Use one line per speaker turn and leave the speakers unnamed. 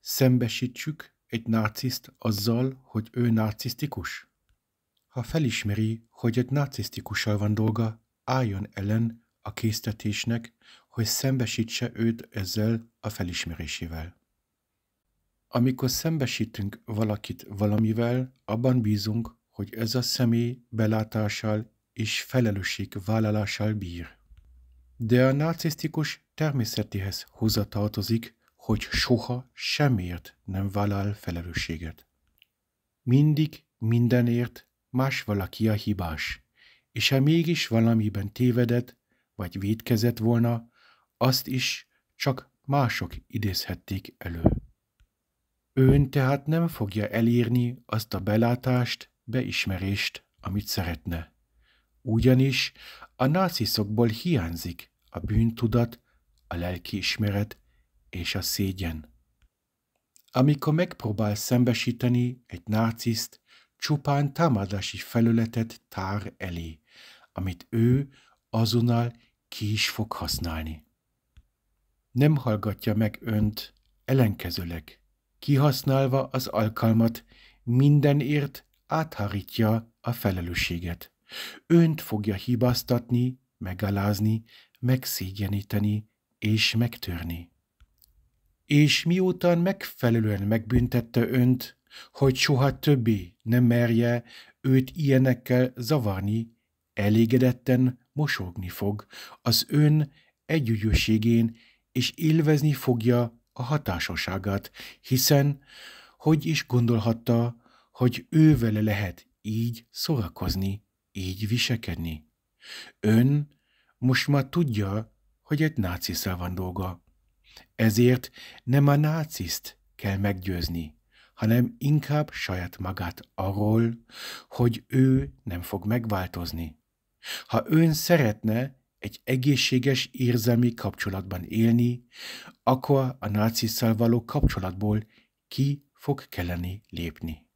szembesítsük egy náciszt azzal, hogy ő narcisztikus? Ha felismeri, hogy egy narcisztikussal van dolga, álljon ellen a késztetésnek, hogy szembesítse őt ezzel a felismerésével. Amikor szembesítünk valakit valamivel, abban bízunk, hogy ez a személy belátással és felelősség vállalással bír. De a narcisztikus természetéhez hozzatartozik, hogy soha semmiért nem vállal felelősséget. Mindig mindenért más valaki a hibás, és ha mégis valamiben tévedett vagy védkezett volna, azt is csak mások idézhették elő. Ön tehát nem fogja elérni azt a belátást, beismerést, amit szeretne. Ugyanis a náciszokból hiányzik a bűntudat, a lelkiismeret és a szégyen. Amikor megpróbál szembesíteni egy náciszt, csupán támadási felületet tár elé, amit ő azonnal ki is fog használni. Nem hallgatja meg önt, ellenkezőleg, kihasználva az alkalmat, mindenért áthárítja a felelősséget. Önt fogja hibáztatni, megalázni, megszégyeníteni és megtörni és miután megfelelően megbüntette önt, hogy soha többé nem merje őt ilyenekkel zavarni, elégedetten mosogni fog az ön együgyösségén, és élvezni fogja a hatásosságát, hiszen hogy is gondolhatta, hogy vele lehet így szórakozni, így visekedni. Ön most már tudja, hogy egy náciszel van dolga. Ezért nem a náciszt kell meggyőzni, hanem inkább saját magát arról, hogy ő nem fog megváltozni. Ha ön szeretne egy egészséges érzelmi kapcsolatban élni, akkor a nácisszal való kapcsolatból ki fog kelleni lépni.